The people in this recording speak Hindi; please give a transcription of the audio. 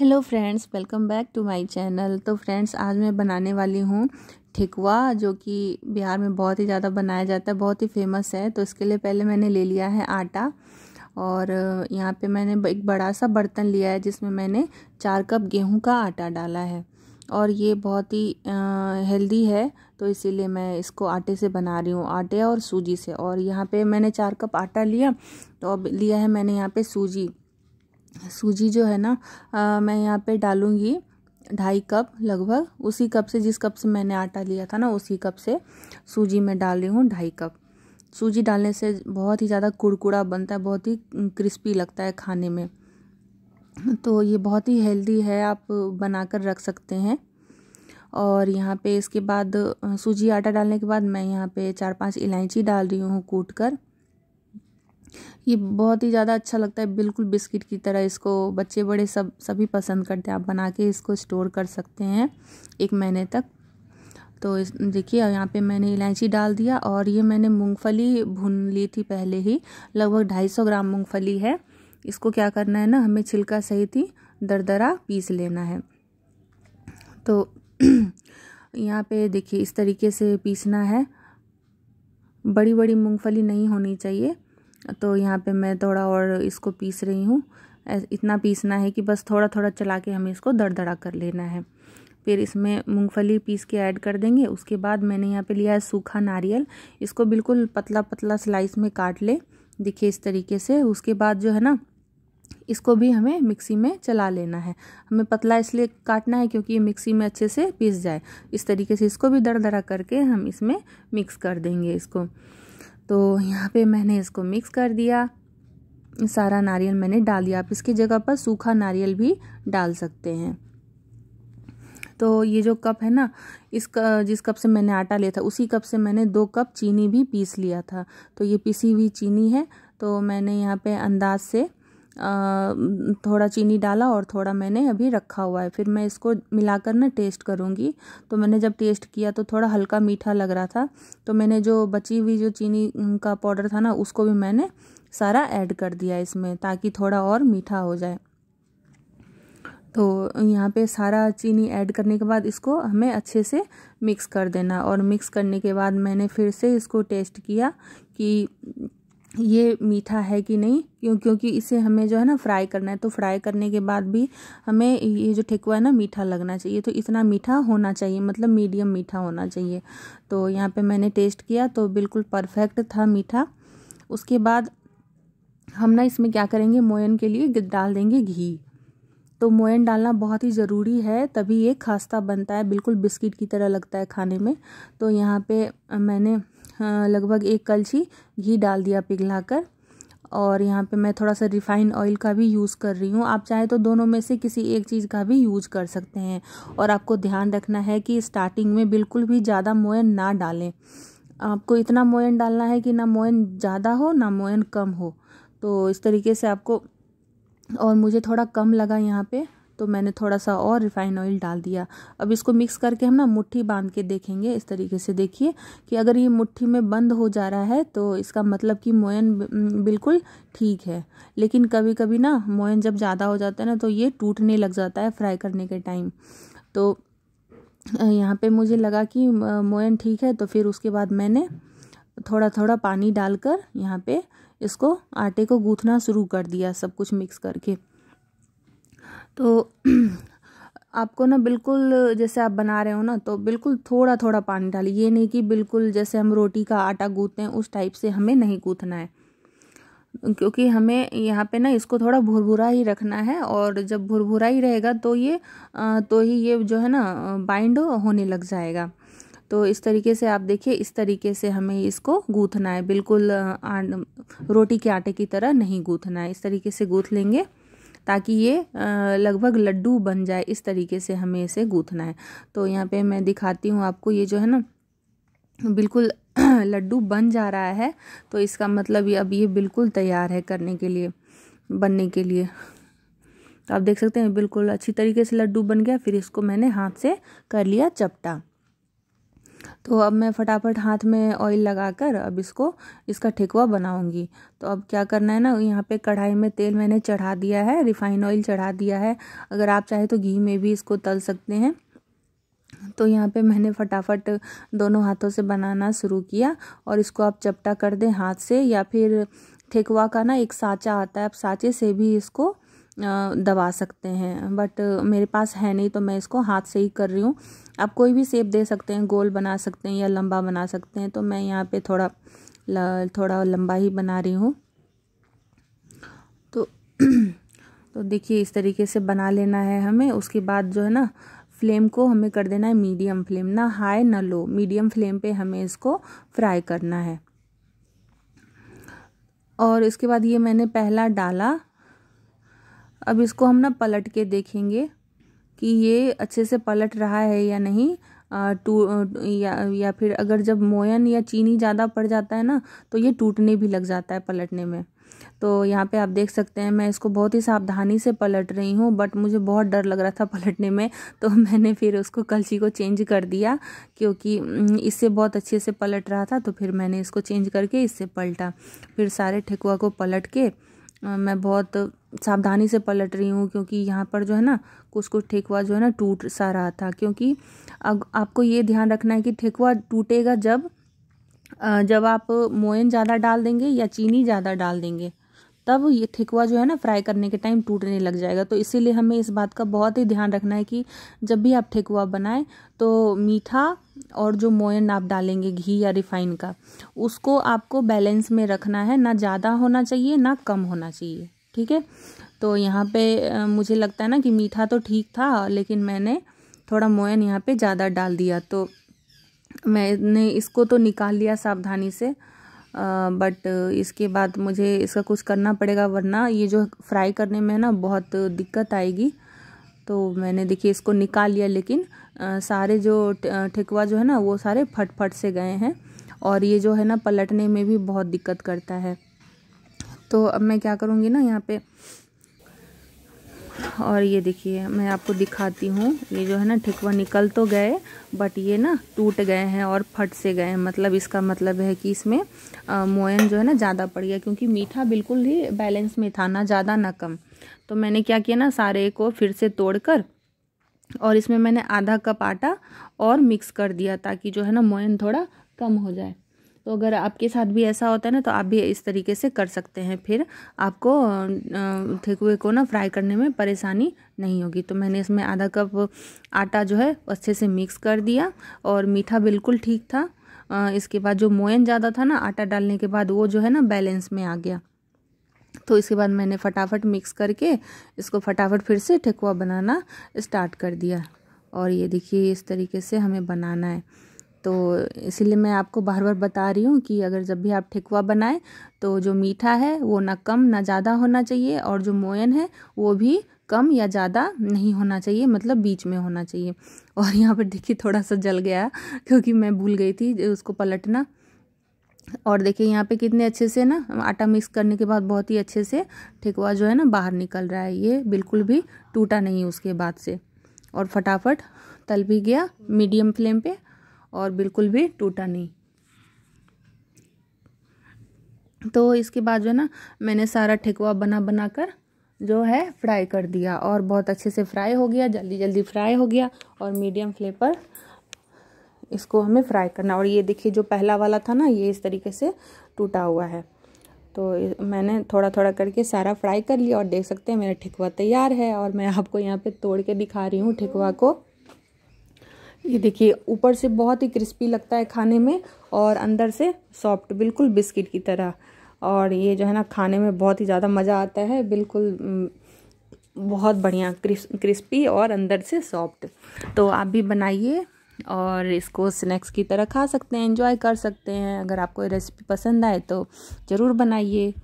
hello friends welcome back to my channel तो फ्रेंड्स आज मैं बनाने वाली हूँ ठिकुआ जो कि बिहार में बहुत ही ज़्यादा बनाया जाता है बहुत ही फेमस है तो इसके लिए पहले मैंने ले लिया है आटा और यहाँ पे मैंने एक बड़ा सा बर्तन लिया है जिसमें मैंने चार कप गेहूँ का आटा डाला है और ये बहुत ही हेल्दी है तो इसीलिए मैं इसको आटे से बना रही हूँ आटे और सूजी से और यहाँ पर मैंने चार कप आटा लिया तो अब लिया है मैंने यहाँ पर सूजी सूजी जो है ना आ, मैं यहाँ पे डालूँगी ढाई कप लगभग उसी कप से जिस कप से मैंने आटा लिया था ना उसी कप से सूजी मैं डाल रही हूँ ढाई कप सूजी डालने से बहुत ही ज़्यादा कुड़कुड़ा बनता है बहुत ही क्रिस्पी लगता है खाने में तो ये बहुत ही हेल्दी है आप बनाकर रख सकते हैं और यहाँ पे इसके बाद सूजी आटा डालने के बाद मैं यहाँ पे चार पांच इलायची डाल रही हूँ कूट कर ये बहुत ही ज़्यादा अच्छा लगता है बिल्कुल बिस्किट की तरह इसको बच्चे बड़े सब सभी पसंद करते हैं आप बना के इसको स्टोर कर सकते हैं एक महीने तक तो इस देखिए यहाँ पे मैंने इलायची डाल दिया और ये मैंने मूंगफली भून ली थी पहले ही लगभग 250 ग्राम मूंगफली है इसको क्या करना है ना हमें छिलका सही थी दरदरा पीस लेना है तो यहाँ पे देखिए इस तरीके से पीसना है बड़ी बड़ी मूंगफली नहीं होनी चाहिए तो यहाँ पे मैं थोड़ा और इसको पीस रही हूँ इतना पीसना है कि बस थोड़ा थोड़ा चला के हमें इसको दड़दड़ा कर लेना है फिर इसमें मूंगफली पीस के ऐड कर देंगे उसके बाद मैंने यहाँ पे लिया है सूखा नारियल इसको बिल्कुल पतला पतला स्लाइस में काट ले दिखे इस तरीके से उसके बाद जो है ना इसको भी हमें मिक्सी में चला लेना है हमें पतला इसलिए काटना है क्योंकि ये मिक्सी में अच्छे से पीस जाए इस तरीके से इसको भी दर दरा करके हम इसमें मिक्स कर देंगे इसको तो यहाँ पे मैंने इसको मिक्स कर दिया सारा नारियल मैंने डाल दिया आप इसकी जगह पर सूखा नारियल भी डाल सकते हैं तो ये जो कप है ना इस जिस कप से मैंने आटा लिया था उसी कप से मैंने दो कप चीनी भी पीस लिया था तो ये पीसी हुई चीनी है तो मैंने यहाँ पे अंदाज से थोड़ा चीनी डाला और थोड़ा मैंने अभी रखा हुआ है फिर मैं इसको मिलाकर ना टेस्ट करूँगी तो मैंने जब टेस्ट किया तो थोड़ा हल्का मीठा लग रहा था तो मैंने जो बची हुई जो चीनी का पाउडर था ना उसको भी मैंने सारा ऐड कर दिया इसमें ताकि थोड़ा और मीठा हो जाए तो यहाँ पे सारा चीनी ऐड करने के बाद इसको हमें अच्छे से मिक्स कर देना और मिक्स करने के बाद मैंने फिर से इसको टेस्ट किया कि ये मीठा है कि नहीं क्यों क्योंकि इसे हमें जो है ना फ्राई करना है तो फ्राई करने के बाद भी हमें ये जो ठेकुआ है ना मीठा लगना चाहिए तो इतना मीठा होना चाहिए मतलब मीडियम मीठा होना चाहिए तो यहाँ पे मैंने टेस्ट किया तो बिल्कुल परफेक्ट था मीठा उसके बाद हम ना इसमें क्या करेंगे मोयन के लिए डाल देंगे घी तो मोयन डालना बहुत ही ज़रूरी है तभी ये खास्ता बनता है बिल्कुल बिस्किट की तरह लगता है खाने में तो यहाँ पे मैंने लगभग एक कलछी घी डाल दिया पिघला कर और यहाँ पे मैं थोड़ा सा रिफाइन ऑयल का भी यूज़ कर रही हूँ आप चाहे तो दोनों में से किसी एक चीज़ का भी यूज़ कर सकते हैं और आपको ध्यान रखना है कि स्टार्टिंग में बिल्कुल भी ज़्यादा मोयन ना डालें आपको इतना मोयन डालना है कि ना मोयन ज़्यादा हो ना मोयन कम हो तो इस तरीके से आपको और मुझे थोड़ा कम लगा यहाँ पे तो मैंने थोड़ा सा और रिफाइन ऑयल डाल दिया अब इसको मिक्स करके हम ना मुट्ठी बांध के देखेंगे इस तरीके से देखिए कि अगर ये मुट्ठी में बंद हो जा रहा है तो इसका मतलब कि मोयन बिल्कुल ठीक है लेकिन कभी कभी ना मोयन जब ज़्यादा हो जाता है ना तो ये टूटने लग जाता है फ्राई करने के टाइम तो यहाँ पर मुझे लगा कि मोयन ठीक है तो फिर उसके बाद मैंने थोड़ा थोड़ा पानी डालकर यहाँ पे इसको आटे को गूँथना शुरू कर दिया सब कुछ मिक्स करके तो आपको ना बिल्कुल जैसे आप बना रहे हो ना तो बिल्कुल थोड़ा थोड़ा पानी डालिए ये नहीं कि बिल्कुल जैसे हम रोटी का आटा गूँथते हैं उस टाइप से हमें नहीं गूँथना है क्योंकि हमें यहाँ पे ना इसको थोड़ा भुरभुरा ही रखना है और जब भुरभुरा ही रहेगा तो ये तो ही ये जो है ना बाइंड होने लग जाएगा तो इस तरीके से आप देखिए इस तरीके से हमें इसको गूँथना है बिल्कुल रोटी के आटे की तरह नहीं गूँथना है इस तरीके से गूँथ लेंगे ताकि ये लगभग लड्डू बन जाए इस तरीके से हमें इसे गूँथना है तो यहाँ पे मैं दिखाती हूँ आपको ये जो है ना बिल्कुल लड्डू बन जा रहा है तो इसका मतलब ये अब ये बिल्कुल तैयार है करने के लिए बनने के लिए तो आप देख सकते हैं बिल्कुल अच्छी तरीके से लड्डू बन गया फिर इसको मैंने हाथ से कर लिया चपटा तो अब मैं फटाफट हाथ में ऑयल लगाकर अब इसको इसका ठेकुआ बनाऊंगी तो अब क्या करना है ना यहाँ पे कढ़ाई में तेल मैंने चढ़ा दिया है रिफाइन ऑयल चढ़ा दिया है अगर आप चाहें तो घी में भी इसको तल सकते हैं तो यहाँ पे मैंने फटाफट दोनों हाथों से बनाना शुरू किया और इसको आप चपटा कर दें हाथ से या फिर ठेकुआ का ना एक साँचा आता है आप साँचे से भी इसको दबा सकते हैं बट मेरे पास है नहीं तो मैं इसको हाथ से ही कर रही हूँ आप कोई भी सेप दे सकते हैं गोल बना सकते हैं या लंबा बना सकते हैं तो मैं यहाँ पे थोड़ा थोड़ा लंबा ही बना रही हूँ तो तो देखिए इस तरीके से बना लेना है हमें उसके बाद जो है ना फ्लेम को हमें कर देना है मीडियम फ्लेम ना हाई ना लो मीडियम फ्लेम पे हमें इसको फ्राई करना है और इसके बाद ये मैंने पहला डाला अब इसको हम ना पलट के देखेंगे कि ये अच्छे से पलट रहा है या नहीं टू या या फिर अगर जब मोयन या चीनी ज़्यादा पड़ जाता है ना तो ये टूटने भी लग जाता है पलटने में तो यहाँ पे आप देख सकते हैं मैं इसको बहुत ही सावधानी से पलट रही हूँ बट मुझे बहुत डर लग रहा था पलटने में तो मैंने फिर उसको कलची को चेंज कर दिया क्योंकि इससे बहुत अच्छे से पलट रहा था तो फिर मैंने इसको चेंज करके इससे पलटा फिर सारे ठेकुआ को पलट के मैं बहुत सावधानी से पलट रही हूँ क्योंकि यहाँ पर जो है ना कुछ कुछ ठेकुआ जो है ना टूट सा रहा था क्योंकि अब आपको ये ध्यान रखना है कि ठेकुआ टूटेगा जब जब आप मोयन ज़्यादा डाल देंगे या चीनी ज़्यादा डाल देंगे तब ये ठेकुआ जो है ना फ्राई करने के टाइम टूटने लग जाएगा तो इसीलिए हमें इस बात का बहुत ही ध्यान रखना है कि जब भी आप ठेकुआ बनाएं तो मीठा और जो मोयन आप डालेंगे घी या रिफाइन का उसको आपको बैलेंस में रखना है ना ज़्यादा होना चाहिए ना कम होना चाहिए ठीक है तो यहाँ पे मुझे लगता है ना कि मीठा तो ठीक था लेकिन मैंने थोड़ा मोयन यहाँ पे ज़्यादा डाल दिया तो मैंने इसको तो निकाल लिया सावधानी से आ, बट इसके बाद मुझे इसका कुछ करना पड़ेगा वरना ये जो फ्राई करने में ना बहुत दिक्कत आएगी तो मैंने देखिए इसको निकाल लिया लेकिन आ, सारे जो ठेकुआ जो है ना वो सारे फट फट से गए हैं और ये जो है ना पलटने में भी बहुत दिक्कत करता है तो अब मैं क्या करूँगी ना यहाँ पे और ये देखिए मैं आपको दिखाती हूँ ये जो है ना ठिकवा निकल तो गए बट ये ना टूट गए हैं और फट से गए हैं मतलब इसका मतलब है कि इसमें मोयन जो है ना ज़्यादा पड़ गया क्योंकि मीठा बिल्कुल ही बैलेंस में था ना ज़्यादा ना कम तो मैंने क्या किया ना सारे को फिर से तोड़कर और इसमें मैंने आधा कप आटा और मिक्स कर दिया ताकि जो है ना मोयन थोड़ा कम हो जाए तो अगर आपके साथ भी ऐसा होता है ना तो आप भी इस तरीके से कर सकते हैं फिर आपको ठेकुए को ना फ्राई करने में परेशानी नहीं होगी तो मैंने इसमें आधा कप आटा जो है अच्छे से मिक्स कर दिया और मीठा बिल्कुल ठीक था इसके बाद जो मोयन ज़्यादा था ना आटा डालने के बाद वो जो है ना बैलेंस में आ गया तो इसके बाद मैंने फटाफट मिक्स करके इसको फटाफट फिर से ठेकुआ बनाना स्टार्ट कर दिया और ये देखिए इस तरीके से हमें बनाना है तो इसीलिए मैं आपको बार बार बता रही हूँ कि अगर जब भी आप ठेकुआ बनाएं तो जो मीठा है वो ना कम ना ज़्यादा होना चाहिए और जो मोयन है वो भी कम या ज़्यादा नहीं होना चाहिए मतलब बीच में होना चाहिए और यहाँ पर देखिए थोड़ा सा जल गया क्योंकि मैं भूल गई थी उसको पलटना और देखिए यहाँ पे कितने अच्छे से ना आटा मिक्स करने के बाद बहुत ही अच्छे से ठेकुआ जो है ना बाहर निकल रहा है ये बिल्कुल भी टूटा नहीं उसके बाद से और फटाफट तल भी गया मीडियम फ्लेम पे और बिल्कुल भी टूटा नहीं तो इसके बाद जो है ना मैंने सारा ठेकुआ बना बना कर जो है फ्राई कर दिया और बहुत अच्छे से फ्राई हो गया जल्दी जल्दी फ्राई हो गया और मीडियम फ्लेम पर इसको हमें फ्राई करना और ये देखिए जो पहला वाला था ना ये इस तरीके से टूटा हुआ है तो मैंने थोड़ा थोड़ा करके सारा फ्राई कर लिया और देख सकते हैं मेरा ठेकुआ तैयार है और मैं आपको यहाँ पे तोड़ के दिखा रही हूँ ठेकुआ को ये देखिए ऊपर से बहुत ही क्रिस्पी लगता है खाने में और अंदर से सॉफ्ट बिल्कुल बिस्किट की तरह और ये जो है ना खाने में बहुत ही ज़्यादा मज़ा आता है बिल्कुल बहुत बढ़िया क्रिस्पी और अंदर से सॉफ्ट तो आप भी बनाइए और इसको स्नैक्स की तरह खा सकते हैं एंजॉय कर सकते हैं अगर आपको रेसिपी पसंद आए तो ज़रूर बनाइए